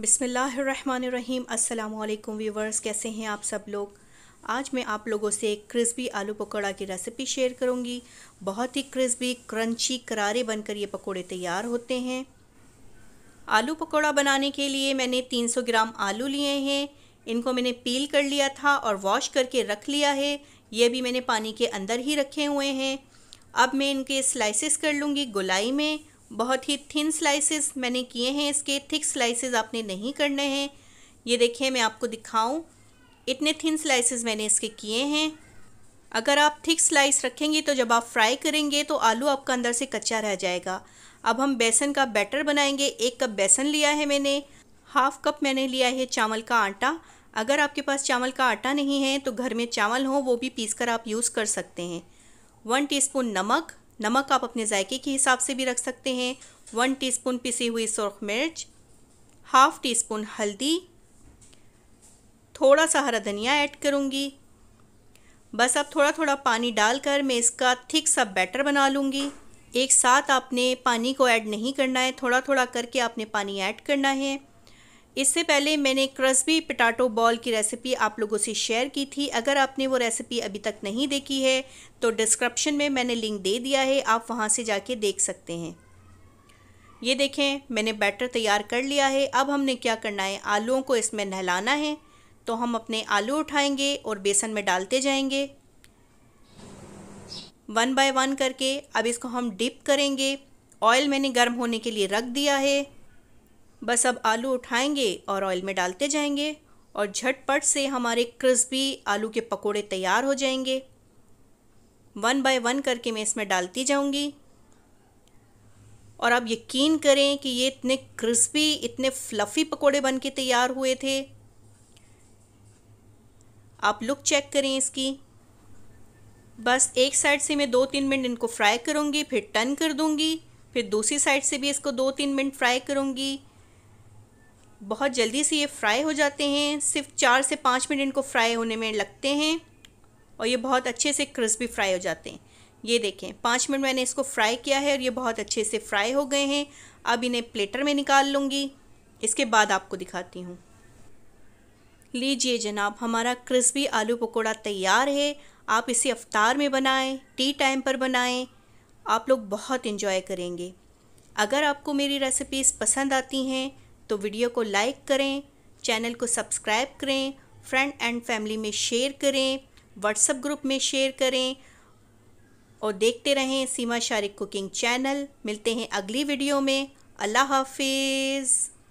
बिसमीम् अल्लाम व्यूवर्स कैसे हैं आप सब लोग आज मैं आप लोगों से एक क्रिस्पी आलू पकौड़ा की रेसिपी शेयर करूंगी बहुत ही क्रिस्पी क्रंची करारे बनकर ये पकौड़े तैयार होते हैं आलू पकौड़ा बनाने के लिए मैंने 300 ग्राम आलू लिए हैं इनको मैंने पील कर लिया था और वॉश करके रख लिया है ये भी मैंने पानी के अंदर ही रखे हुए हैं अब मैं इनके स्लाइसिस कर लूँगी गुलाई में बहुत ही थिन स्लाइसेस मैंने किए हैं इसके थिक स्लाइसेस आपने नहीं करने हैं ये देखिए मैं आपको दिखाऊं इतने थिन स्लाइसेस मैंने इसके किए हैं अगर आप थिक स्लाइस रखेंगे तो जब आप फ्राई करेंगे तो आलू आपका अंदर से कच्चा रह जाएगा अब हम बेसन का बैटर बनाएंगे एक कप बेसन लिया है मैंने हाफ कप मैंने लिया है चावल का आटा अगर आपके पास चावल का आटा नहीं है तो घर में चावल हो वो भी पीस कर आप यूज़ कर सकते हैं वन टी नमक नमक आप अपने जायके के हिसाब से भी रख सकते हैं वन टीस्पून पिसी हुई सुरख मिर्च हाफ टी स्पून हल्दी थोड़ा सा हरा धनिया ऐड करूँगी बस अब थोड़ा थोड़ा पानी डालकर मैं इसका थिक सा बैटर बना लूँगी एक साथ आपने पानी को ऐड नहीं करना है थोड़ा थोड़ा करके आपने पानी ऐड करना है इससे पहले मैंने क्रस्बी पटाटो बॉल की रेसिपी आप लोगों से शेयर की थी अगर आपने वो रेसिपी अभी तक नहीं देखी है तो डिस्क्रिप्शन में मैंने लिंक दे दिया है आप वहाँ से जाके देख सकते हैं ये देखें मैंने बैटर तैयार कर लिया है अब हमने क्या करना है आलूओं को इसमें नहलाना है तो हम अपने आलू उठाएंगे और बेसन में डालते जाएंगे वन बाय वन करके अब इसको हम डिप करेंगे ऑयल मैंने गर्म होने के लिए रख दिया है बस अब आलू उठाएंगे और ऑयल में डालते जाएंगे और झटपट से हमारे क्रिस्पी आलू के पकोड़े तैयार हो जाएंगे वन बाय वन करके मैं इसमें डालती जाऊंगी और आप यकीन करें कि ये इतने क्रिस्पी इतने फ्लफ़ी पकोड़े बन के तैयार हुए थे आप लुक चेक करें इसकी बस एक साइड से मैं दो तीन मिनट इनको फ्राई करूँगी फिर टर्न कर दूँगी फिर दूसरी साइड से भी इसको दो तीन मिनट फ्राई करूँगी बहुत जल्दी से ये फ्राई हो जाते हैं सिर्फ चार से पाँच मिनट इनको फ्राई होने में लगते हैं और ये बहुत अच्छे से क्रिस्पी फ्राई हो जाते हैं ये देखें पाँच मिनट मैंने इसको फ्राई किया है और ये बहुत अच्छे से फ्राई हो गए हैं अब इन्हें प्लेटर में निकाल लूँगी इसके बाद आपको दिखाती हूँ लीजिए जनाब हमारा क्रिस्पी आलू पकौड़ा तैयार है आप इसे अफ्तार में बनाएं टी टाइम पर बनाएं आप लोग बहुत इन्जॉय करेंगे अगर आपको मेरी रेसिपीज़ पसंद आती हैं तो वीडियो को लाइक करें चैनल को सब्सक्राइब करें फ्रेंड एंड फैमिली में शेयर करें व्हाट्सएप ग्रुप में शेयर करें और देखते रहें सीमा शारिक कुकिंग चैनल मिलते हैं अगली वीडियो में अल्लाह हाफिज़